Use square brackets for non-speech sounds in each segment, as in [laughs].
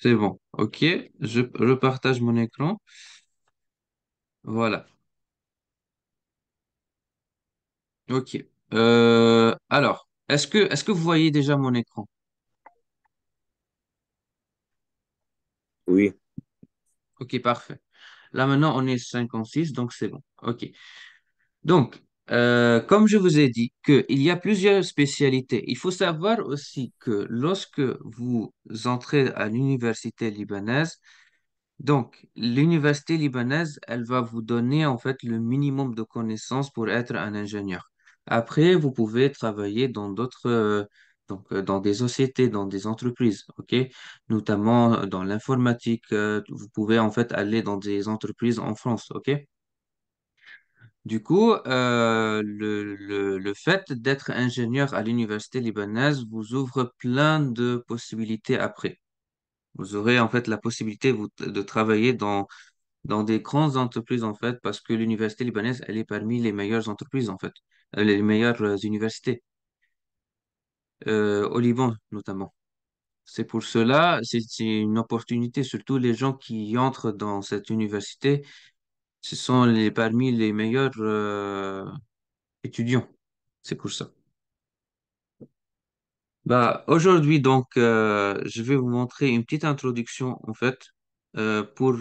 C'est bon. OK. Je repartage mon écran. Voilà. OK. Euh, alors, est-ce que, est-ce que vous voyez déjà mon écran? Oui. OK, parfait. Là, maintenant, on est 56, donc c'est bon. OK. Donc, euh, comme je vous ai dit qu'il y a plusieurs spécialités, il faut savoir aussi que lorsque vous entrez à l'université libanaise, donc l'université libanaise, elle va vous donner en fait le minimum de connaissances pour être un ingénieur. Après, vous pouvez travailler dans d'autres, donc euh, dans des sociétés, dans des entreprises, ok, notamment euh, dans l'informatique. vous pouvez en fait aller dans des entreprises en France, ok. Du coup, euh, le, fait d'être ingénieur à l'université libanaise vous ouvre plein de possibilités après. Vous aurez en fait la possibilité de travailler dans, dans des grandes entreprises en fait, parce que l'université libanaise, elle est parmi les meilleures entreprises en fait, euh, les meilleures euh, universités. au Liban notamment. C'est pour cela, c'est une opportunité, surtout les gens qui entrent dans cette université, ce sont les, parmi les meilleurs euh, étudiants. C'est pour ça. Bah, aujourd'hui, donc, euh, je vais vous montrer une petite introduction, en fait, euh, pour,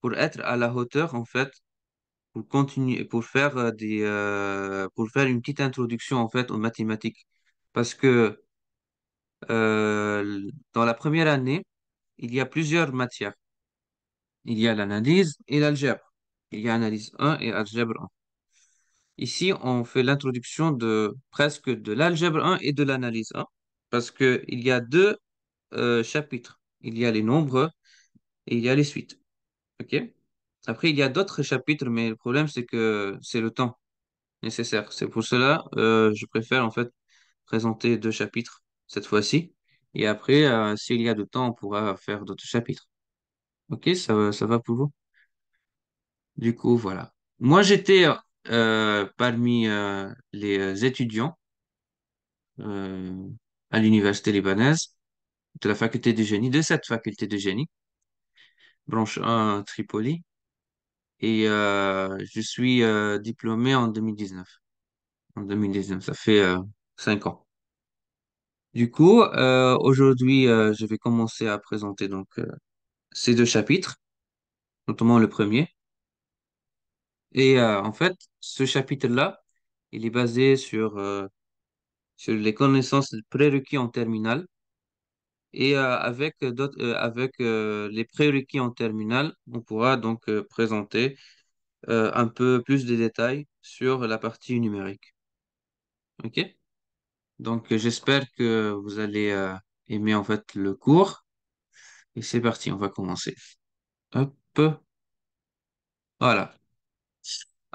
pour être à la hauteur, en fait, pour continuer, pour faire des, pour faire une petite introduction, en fait, aux mathématiques. Parce que dans la première année, il y a plusieurs matières. Il y a l'analyse et l'algèbre il y a analyse 1 et algèbre 1. Ici, on fait l'introduction de presque de l'algèbre 1 et de l'analyse 1, parce qu'il y a deux euh, chapitres. Il y a les nombres et il y a les suites. OK Après, il y a d'autres chapitres, mais le problème, c'est que c'est le temps nécessaire. C'est pour cela, que euh, je préfère en fait présenter deux chapitres cette fois-ci. Et après, euh, s'il y a de temps, on pourra faire d'autres chapitres. OK, ça va pour vous du coup, voilà. Moi, j'étais euh, euh, parmi euh, les étudiants à l'université libanaise de la faculté de génie, de cette faculté de génie, branche 1 Tripoli. Et je suis diplômé en 2019. En 2019, ça fait cinq ans. Du coup, aujourd'hui, je vais commencer à présenter donc ces deux chapitres, notamment le premier. Et euh, en fait, ce chapitre-là, il est basé sur, euh, les connaissances prérequis en terminale. Et euh, avec d'autres, avec les prérequis en terminale, on pourra donc présenter un peu plus de détails sur la partie numérique. OK? Donc, j'espère que vous allez aimer en fait le cours. Et c'est parti, on va commencer. Hop. Voilà.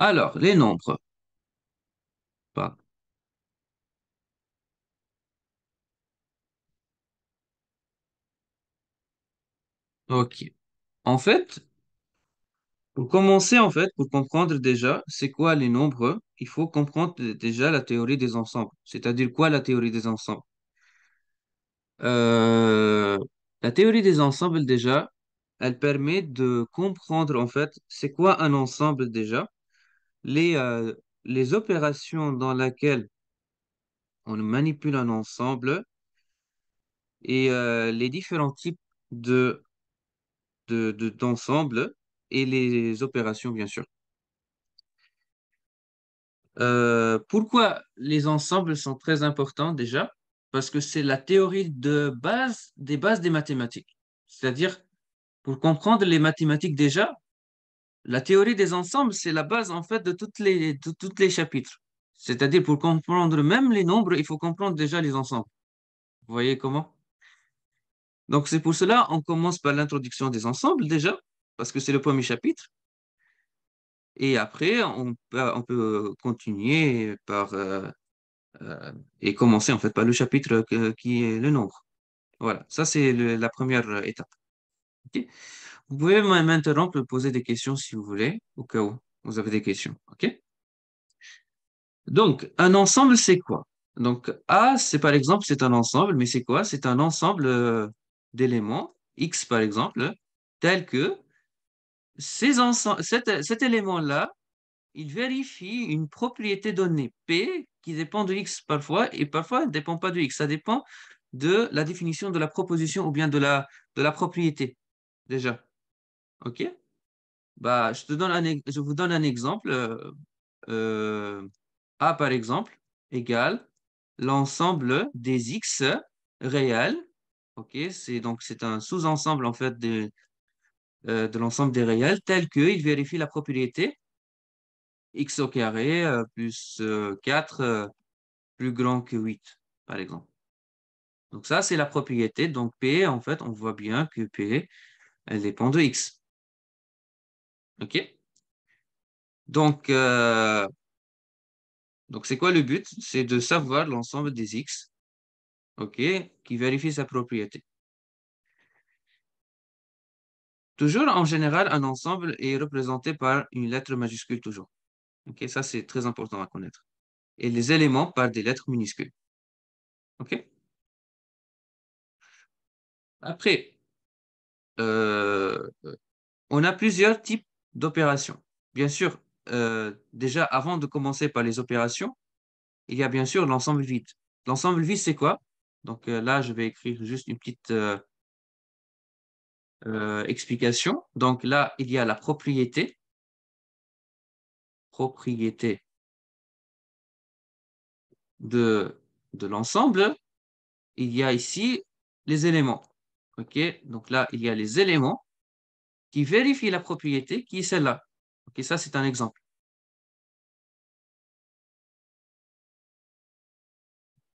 Alors, les nombres. Ok. En fait, pour commencer, en fait, pour comprendre déjà c'est quoi les nombres, il faut comprendre déjà la théorie des ensembles. C'est-à-dire quoi la théorie des ensembles? Euh, la théorie des ensembles déjà, elle permet de comprendre en fait c'est quoi un ensemble déjà les, euh, les opérations dans lesquelles on manipule un ensemble et euh, les différents types de et les opérations, bien sûr. Euh, pourquoi les ensembles sont très importants déjà Parce que c'est la théorie de base des bases des mathématiques. C'est-à-dire, pour comprendre les mathématiques déjà, la théorie des ensembles, c'est la base en fait de toutes les, chapitres. C'est-à-dire pour comprendre même les nombres, il faut comprendre déjà les ensembles. Vous voyez comment Donc c'est pour cela, on commence par l'introduction des ensembles déjà, parce que c'est le premier chapitre. Et après, on, on peut continuer par euh, euh, et commencer en fait par le chapitre euh, qui est le nombre. Voilà, ça c'est la première étape. Vous pouvez m'interrompre, poser des questions si vous voulez, au cas où vous avez des questions. OK Donc, un ensemble, c'est quoi Donc, A, c'est par exemple, c'est un ensemble, mais c'est quoi C'est un ensemble euh, d'éléments, X par exemple, tel que ces cet, élément-là, il vérifie une propriété donnée P qui dépend de X parfois et parfois ne dépend pas de X. Ça dépend de la définition de la proposition ou bien de la, de la propriété déjà. Ok bah, je, vous donne un exemple. Euh, euh, A, par exemple, égale l'ensemble des X réels. Ok, c'est donc un sous-ensemble en fait de, euh, l'ensemble des réels tel qu'il vérifie la propriété x au carré plus 4 plus grand que 8, par exemple. Donc ça, c'est la propriété. Donc P, en fait, on voit bien que P, elle dépend de X. OK euh, Donc, c'est quoi le but C'est de savoir l'ensemble des X, OK, qui vérifie sa propriété. Toujours, en général, un ensemble est représenté par une lettre majuscule toujours. OK, ça, c'est très important à connaître. Et les éléments par des lettres minuscules. OK Après, euh, on a plusieurs types d'opérations. Bien sûr, euh, déjà avant de commencer par les opérations, il y a bien sûr l'ensemble vide. L'ensemble vide, c'est quoi Donc euh, là, je vais écrire juste une petite euh, explication. Donc là, il y a la propriété. Propriété de, de l'ensemble. Il y a ici les éléments. OK Donc là, il y a les éléments qui vérifie la propriété qui est celle-là. Ok, ça, c'est un exemple.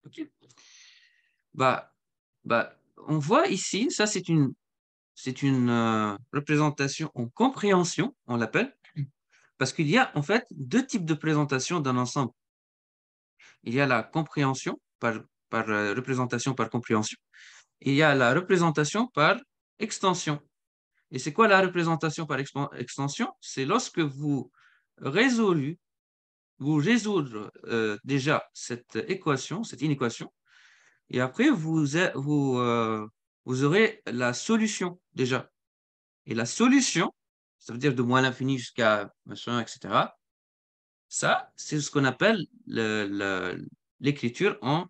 Ok. Bah, bah, on voit ici, ça c'est une, euh, représentation en compréhension, on l'appelle, parce qu'il y a en fait deux types de présentation d'un ensemble. Il y a la compréhension par, euh, représentation par compréhension, il y a la représentation par extension. Et c'est quoi la représentation par extension C'est lorsque vous résolvez, vous résoudre euh, déjà cette équation, cette inéquation, et après vous, euh, vous, aurez la solution déjà. Et la solution, ça veut dire de moins l'infini jusqu'à machin, etc. Ça, c'est ce qu'on appelle l'écriture en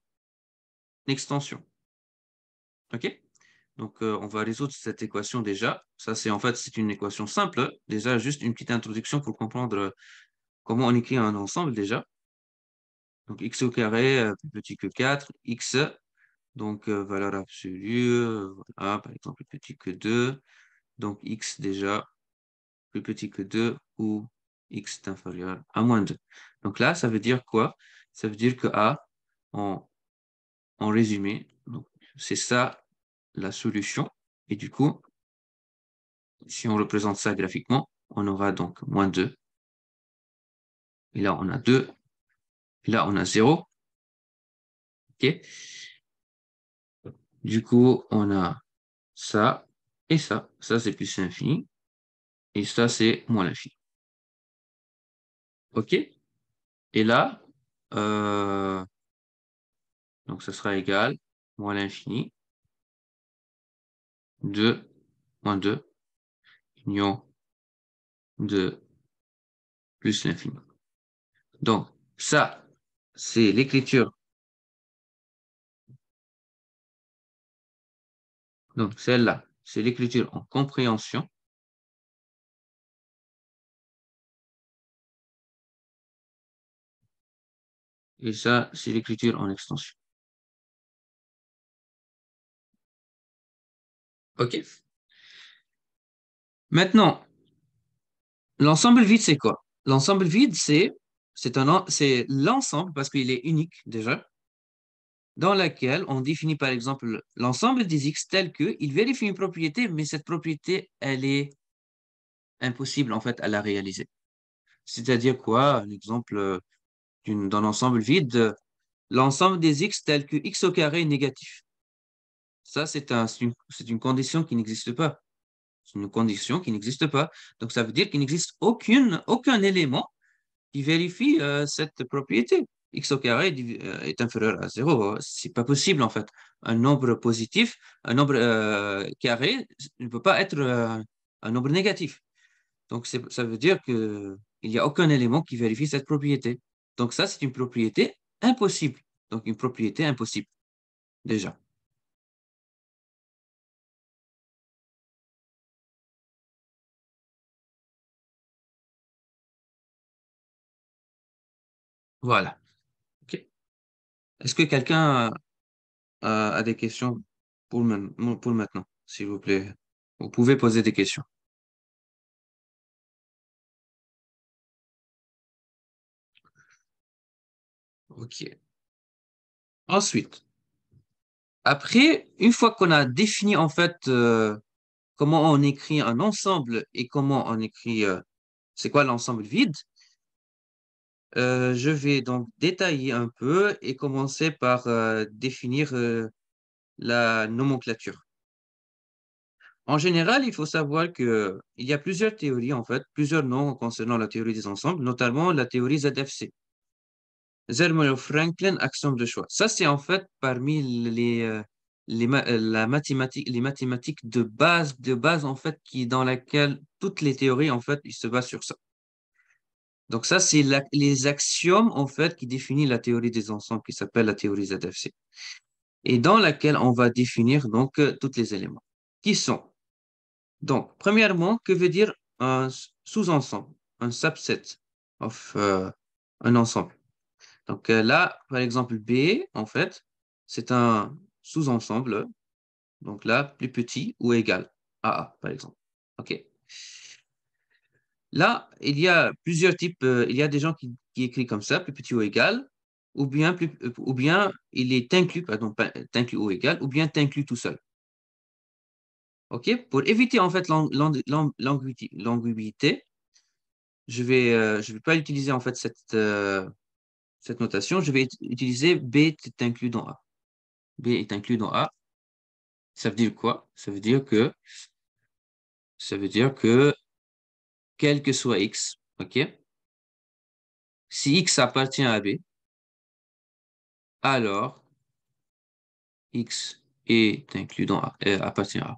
extension. OK donc, euh, on va résoudre cette équation déjà. Ça, c'est en fait, c'est une équation simple. Déjà, juste une petite introduction pour comprendre euh, comment on écrit un ensemble déjà. Donc, x au carré, euh, plus petit que 4, x, donc valeur absolue, voilà, par exemple, plus petit que 2. Donc, x déjà, plus petit que 2 ou x est inférieur à moins 2. Donc là, ça veut dire quoi Ça veut dire que A, en, en résumé, c'est ça la solution. Et du coup, si on représente ça graphiquement, on aura donc moins 2. Et là, on a 2. Et là, on a 0. OK Du coup, on a ça et ça. Ça, c'est plus l'infini Et ça, c'est moins l'infini. OK Et là, euh, donc, ça sera égal moins l'infini 2, moins 2, union de plus l'infini. Donc, ça, c'est l'écriture. Donc, celle-là, c'est l'écriture en compréhension. Et ça, c'est l'écriture en extension. OK Maintenant, l'ensemble vide, c'est quoi? L'ensemble vide, c'est l'ensemble, parce qu'il est unique déjà, dans lequel on définit par exemple l'ensemble des x que il vérifie une propriété, mais cette propriété, elle est impossible en fait à la réaliser. C'est-à-dire quoi? Un exemple euh, d'un ensemble vide, l'ensemble des x tels que x au carré est négatif. Ça, c'est une, condition qui n'existe pas. C'est une condition qui n'existe pas. Donc, ça veut dire qu'il n'existe aucune, aucun élément qui vérifie euh, cette propriété. x au carré euh, est inférieur à 0. C'est pas possible, en fait. Un nombre positif, un nombre euh, carré ne peut pas être un nombre négatif. Donc, ça veut dire qu'il n'y a aucun élément qui vérifie cette propriété. Donc, ça, c'est une propriété impossible. Donc, une propriété impossible, déjà. Voilà. Est-ce que quelqu'un a, des questions pour, pour maintenant, s'il vous plaît Vous pouvez poser des questions. OK. Ensuite, après, une fois qu'on a défini en fait euh, comment on écrit un ensemble et comment on écrit, euh, c'est quoi l'ensemble vide, euh, je vais donc détailler un peu et commencer par euh, définir euh, la nomenclature. En général, il faut savoir qu'il y a plusieurs théories, en fait, plusieurs noms concernant la théorie des ensembles, notamment la théorie ZFC. Zermelo-Franklin, axiome de choix. Ça, c'est en fait parmi les, les, la les mathématiques de base, de base, en fait, qui, dans laquelle toutes les théories, en fait, ils se basent sur ça. Donc ça, c'est les axiomes en fait qui définissent la théorie des ensembles qui s'appelle la théorie ZFC et dans laquelle on va définir donc euh, tous les éléments qui sont. Donc, premièrement, que veut dire un sous-ensemble, un subset of euh, un ensemble. Donc euh, là, par exemple, B, en fait, c'est un sous-ensemble, donc là, plus petit ou égal à A, par exemple. OK. Là, il y a plusieurs types. Euh, il y a des gens qui, qui écrivent comme ça, plus petit ou égal, ou bien, euh, ou bien il est inclus, pardon, inclus ou égal, ou bien inclus tout seul. OK Pour éviter en fait l'ambiguïté, je ne vais, euh, vais pas utiliser en fait cette, cette notation, je vais utiliser B est inclus dans A. B est inclus dans A. Ça veut dire quoi Ça veut dire que ça veut dire que quel que soit x. OK Si x appartient à B, alors x est inclus dans A, euh, appartient à A.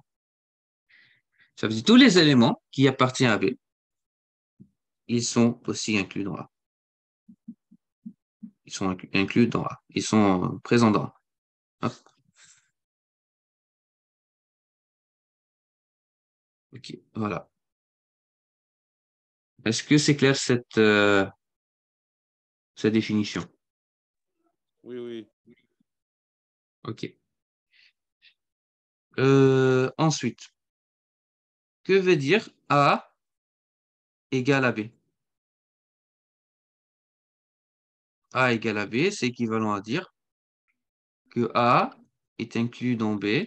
Ça veut dire tous les éléments qui appartiennent à B, ils sont aussi inclus dans A. Ils sont inclus dans A. Ils sont euh, présents dans A. Ok, voilà. Est-ce que c'est clair cette, euh, définition Oui, oui. OK. Euh, ensuite, que veut dire A égale à B A égale à B, c'est équivalent à dire que A est inclus dans B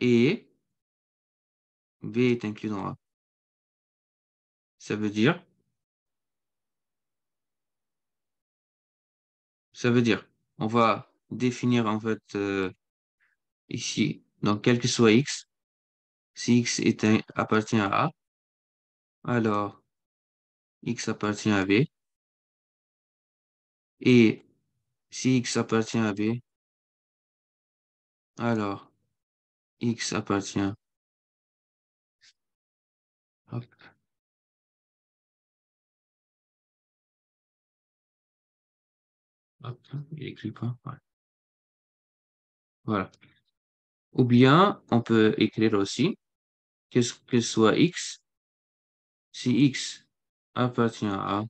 et B est inclus dans A. Ça veut dire Ça veut dire, on va définir en fait euh, ici, donc quel que soit x, si x est appartient à A, alors x appartient à B. Et si x appartient à B, alors x appartient. Hop. Voilà. Ou bien, on peut écrire aussi que ce que soit x, si x appartient à,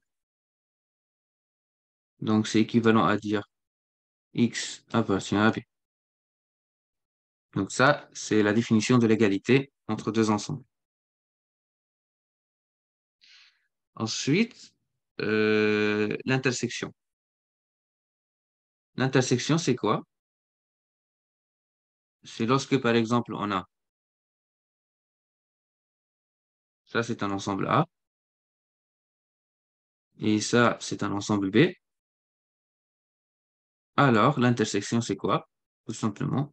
donc c'est équivalent à dire x appartient à b. Donc ça, c'est la définition de l'égalité entre deux ensembles. Ensuite, euh, l'intersection. L'intersection, c'est quoi C'est lorsque, par exemple, on a ça, c'est un ensemble A. Et ça, c'est un ensemble B. Alors, l'intersection, c'est quoi Tout simplement,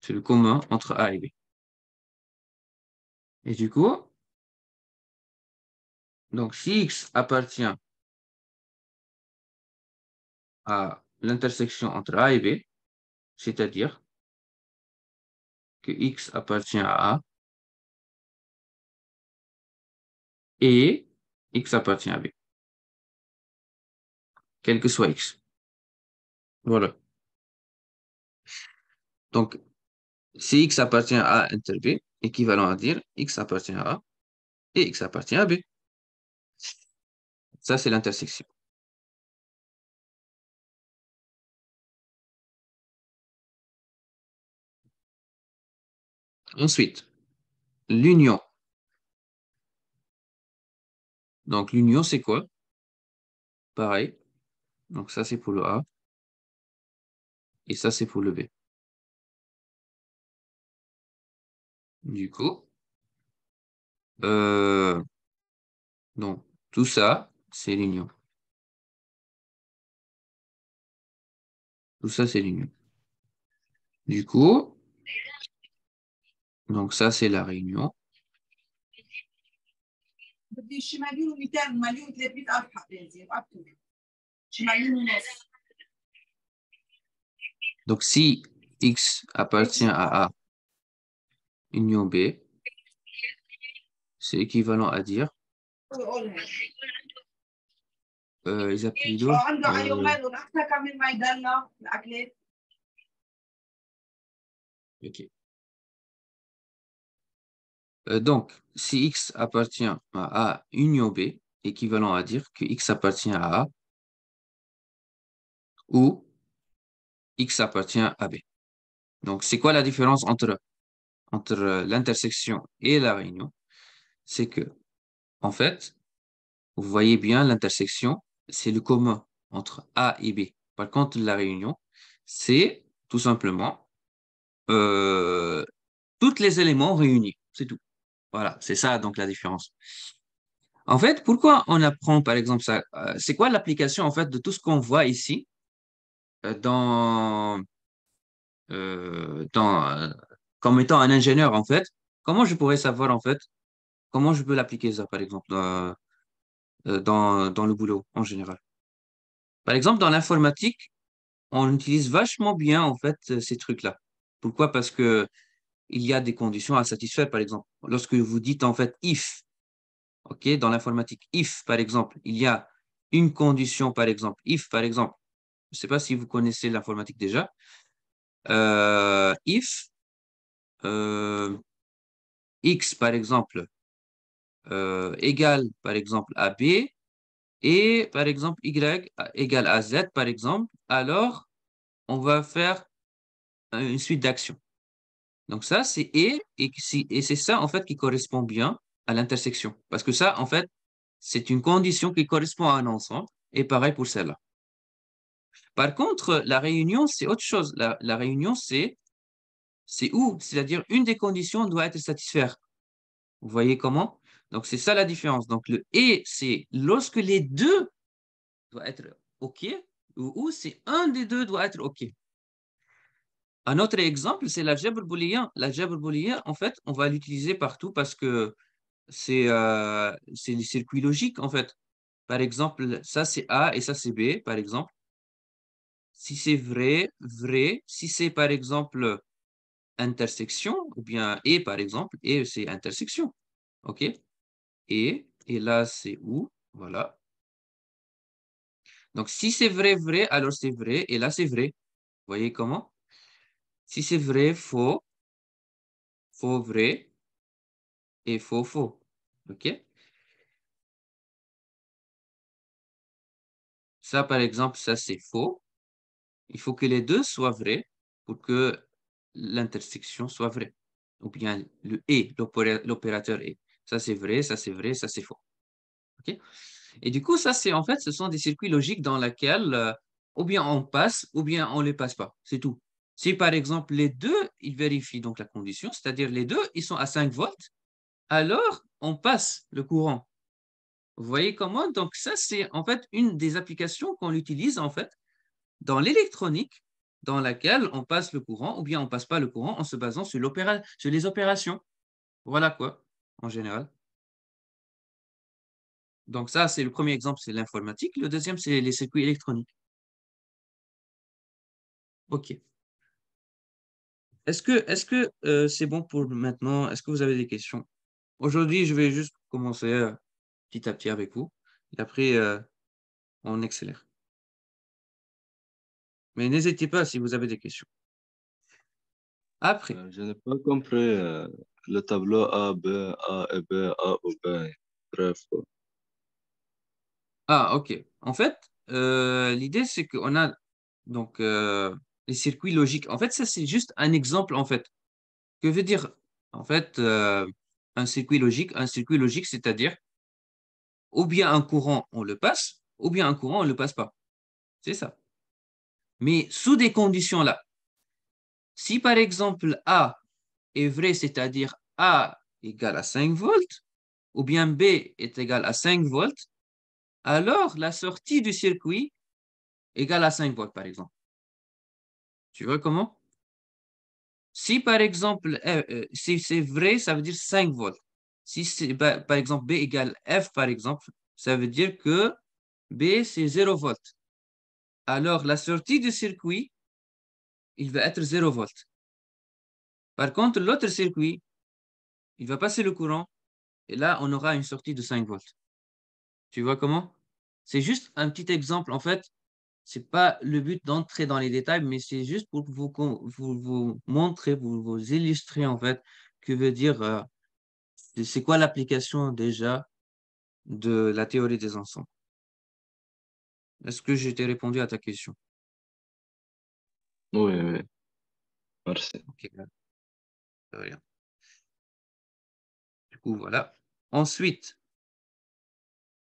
c'est le commun entre A et B. Et du coup, donc si X appartient à l'intersection entre A et B, c'est-à-dire que X appartient à A et X appartient à B, quel que soit X. Voilà. Donc, si X appartient à A inter B, équivalent à dire X appartient à A et X appartient à B. Ça, c'est l'intersection. Ensuite, l'union. Donc l'union, c'est quoi Pareil. Donc ça, c'est pour le A. Et ça, c'est pour le B. Du coup, euh, donc tout ça, c'est l'union. Tout ça, c'est l'union. Du coup, donc ça, c'est la réunion. Donc si X appartient à A, union B, c'est équivalent à dire euh, euh, donc, si X appartient à A union B, équivalent à dire que X appartient à A ou X appartient à B. Donc, c'est quoi la différence entre, euh, l'intersection et la réunion C'est que, en fait, vous voyez bien l'intersection, c'est le commun entre A et B. Par contre, la réunion, c'est tout simplement euh, tous les éléments réunis, c'est tout. Voilà, c'est ça donc la différence. En fait, pourquoi on apprend par exemple ça euh, C'est quoi l'application en fait de tout ce qu'on voit ici euh, dans, euh, dans, comme étant un ingénieur en fait Comment je pourrais savoir en fait comment je peux l'appliquer ça par exemple dans, dans le boulot en général Par exemple, dans l'informatique, on utilise vachement bien en fait ces trucs-là. Pourquoi Parce que il y a des conditions à satisfaire, par exemple. Lorsque vous dites en fait if, ok, dans l'informatique, if, par exemple, il y a une condition, par exemple, if, par exemple, je ne sais pas si vous connaissez l'informatique déjà, euh, if euh, x, par exemple, euh, égale, par exemple, à b, et par exemple, y égale à z, par exemple, alors on va faire une suite d'actions. Donc ça, c'est et, et, c'est ça, en fait, qui correspond bien à l'intersection. Parce que ça, en fait, c'est une condition qui correspond à un ensemble, et pareil pour celle-là. Par contre, la réunion, c'est autre chose. La, réunion, c'est où C'est-à-dire, une des conditions doit être satisfaire. Vous voyez comment Donc, c'est ça la différence. Donc, le et, c'est lorsque les deux doivent être OK, ou, ou c'est un des deux doit être OK. Un autre exemple, c'est l'algèbre booléen. L'algèbre booléen, en fait, on va l'utiliser partout parce que c'est euh, les circuits logiques, en fait. Par exemple, ça c'est A et ça c'est B, par exemple. Si c'est vrai, vrai. Si c'est, par exemple, intersection, ou bien E, par exemple, et c'est intersection. OK Et, et là, c'est où Voilà. Donc, si c'est vrai, vrai, alors c'est vrai, et là, c'est vrai. Vous voyez comment si c'est vrai, faux, faux, vrai, et faux, faux. OK Ça, par exemple, ça, c'est faux. Il faut que les deux soient vrais pour que l'intersection soit vraie. Ou bien le « et », l'opérateur « et ». Ça, c'est vrai, ça, c'est vrai, ça, c'est faux. OK Et du coup, ça, c'est en fait, ce sont des circuits logiques dans lesquels euh, ou bien on passe, ou bien on ne les passe pas. C'est tout. Si par exemple les deux, ils vérifient donc la condition, c'est-à-dire les deux, ils sont à 5 volts, alors on passe le courant. Vous voyez comment Donc ça, c'est en fait une des applications qu'on utilise en fait dans l'électronique, dans laquelle on passe le courant ou bien on ne passe pas le courant en se basant sur, sur les opérations. Voilà quoi, en général. Donc ça, c'est le premier exemple, c'est l'informatique. Le deuxième, c'est les circuits électroniques. OK. Est-ce que c'est -ce que, euh, c'est bon pour maintenant Est-ce que vous avez des questions Aujourd'hui, je vais juste commencer euh, petit à petit avec vous. Et après, euh, on accélère. Mais n'hésitez pas si vous avez des questions. Après. Je n'ai pas compris le tableau A, B, A et B, A ou B. Bref. Ah, ok. En fait, l'idée, c'est qu'on a donc les circuits logiques. En fait, ça, c'est juste un exemple, en fait. Que veut dire, en fait, euh, un circuit logique Un circuit logique, c'est-à-dire, ou bien un courant, on le passe, ou bien un courant, on ne le passe pas. C'est ça. Mais sous des conditions-là, si par exemple A est vrai, c'est-à-dire A égale à 5 volts, ou bien B est égal à 5 volts, alors la sortie du circuit égale à 5 volts, par exemple. Tu vois comment Si par exemple, eh, euh, si c'est vrai, ça veut dire 5 volts. Si bah, par exemple B égale F, par exemple, ça veut dire que B, c'est 0 volts. Alors, la sortie du circuit, il va être 0 volts. Par contre, l'autre circuit, il va passer le courant et là, on aura une sortie de 5 volts. Tu vois comment C'est juste un petit exemple. En fait, c'est pas le but d'entrer dans les détails, mais c'est juste pour vous, vous, vous montrer, vous, vous illustrer en fait, que veut dire, euh, c'est quoi l'application déjà de la théorie des ensembles. Est-ce que j'ai répondu à ta question Oui, oui. Merci. Du coup, voilà. Ensuite,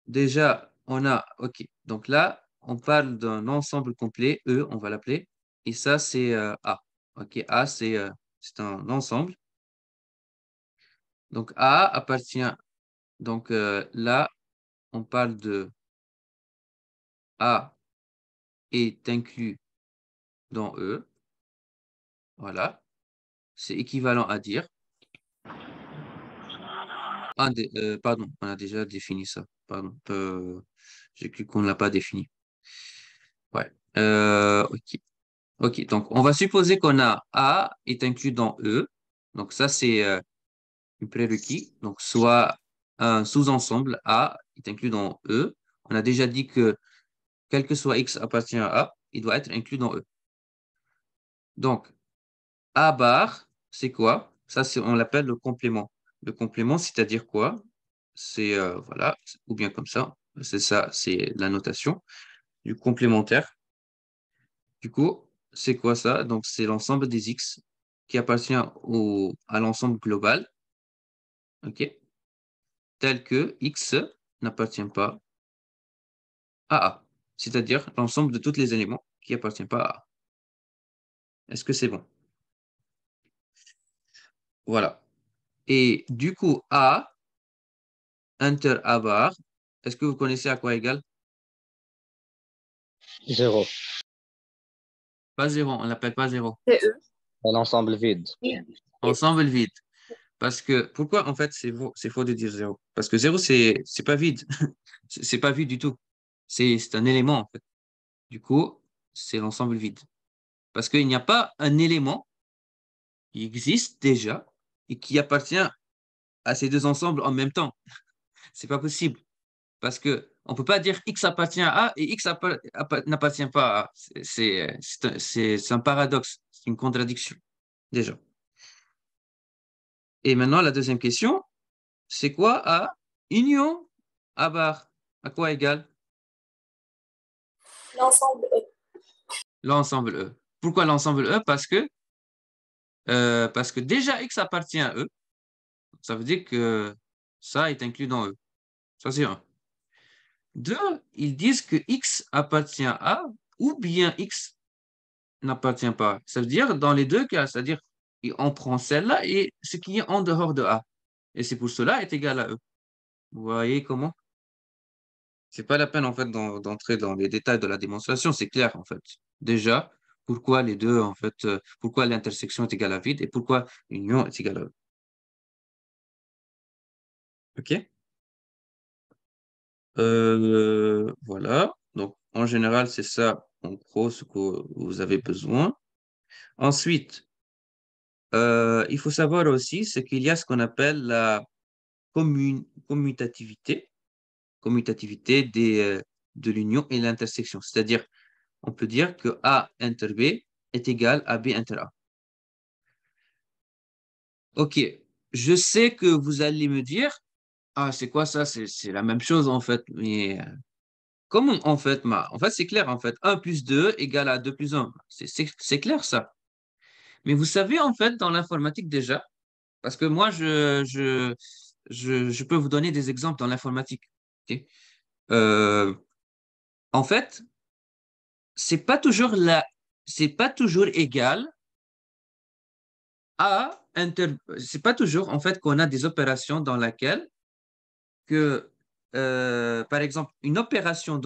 déjà, on a, OK, donc là, on parle d'un ensemble complet, E, on va l'appeler, et ça, c'est euh, A. A, euh, c'est un ensemble. Donc, A appartient, donc euh, là, on parle de A est inclus dans E. Voilà, c'est équivalent à dire. pardon, on a déjà défini ça. Pardon, j'ai cru qu'on ne l'a pas défini. Ouais. Euh, OK. OK. Donc, on va supposer qu'on a A est inclus dans E. Donc, ça, c'est euh, une prérequis. Donc, soit un sous-ensemble A est inclus dans E. On a déjà dit que quel que soit X appartient à A, il doit être inclus dans E. Donc, A bar, c'est quoi Ça, on l'appelle le complément. Le complément, c'est-à-dire quoi C'est, euh, voilà, ou bien comme ça, c'est ça, c'est la notation du complémentaire. Du coup, c'est quoi ça Donc, c'est l'ensemble des x qui appartient au, à l'ensemble global, ok, tel que x n'appartient pas à A, c'est-à-dire l'ensemble de tous les éléments qui n'appartiennent pas à A. Est-ce que c'est bon Voilà. Et du coup, A, inter A bar, est-ce que vous connaissez à quoi égale Zéro. Pas zéro, on l'appelle pas zéro. C'est L'ensemble vide. Ensemble vide. Parce que pourquoi en fait c'est faux, faux de dire zéro Parce que zéro c'est c'est pas vide, [laughs] c'est pas vide du tout. C'est un élément en fait. Du coup c'est l'ensemble vide. Parce qu'il n'y a pas un élément qui existe déjà et qui appartient à ces deux ensembles en même temps. [laughs] c'est pas possible. Parce que on ne peut pas dire X appartient à A et X n'appartient pas à A. C'est un, paradoxe, c'est une contradiction, déjà. Et maintenant, la deuxième question, c'est quoi A union A barre À quoi égale L'ensemble E. L'ensemble E. Pourquoi l'ensemble E Parce que euh, parce que déjà X appartient à E, ça veut dire que ça est inclus dans E. Ça, c'est un. Deux, ils disent que X appartient à ou bien X n'appartient pas. Ça veut dire dans les deux cas, c'est-à-dire on prend celle-là et ce qui est en dehors de A. Et c'est pour cela est égal à E. Vous voyez comment C'est pas la peine en fait d'entrer dans les détails de la démonstration, c'est clair en fait. Déjà, pourquoi les deux en fait, euh, pourquoi l'intersection est égale à vide et pourquoi l'union est égale à E. OK euh, voilà. Donc, en général, c'est ça, en gros, ce que vous avez besoin. Ensuite, euh, il faut savoir aussi ce qu'il y a ce qu'on appelle la commutativité, commutativité des, euh, de l'union et l'intersection. C'est-à-dire, on peut dire que A inter B est égal à B inter A. OK. Je sais que vous allez me dire, ah, c'est quoi ça C'est la même chose en fait. Mais euh, comment en fait En fait, c'est clair en fait. 1 plus 2 égale à 2 plus 1. C'est clair ça. Mais vous savez en fait dans l'informatique déjà, parce que moi je, je, je, peux vous donner des exemples dans l'informatique. Euh, en fait, c'est pas toujours la, c'est pas toujours égal à inter... c'est pas toujours en fait qu'on a des opérations dans laquelle que, euh, par exemple, une opération de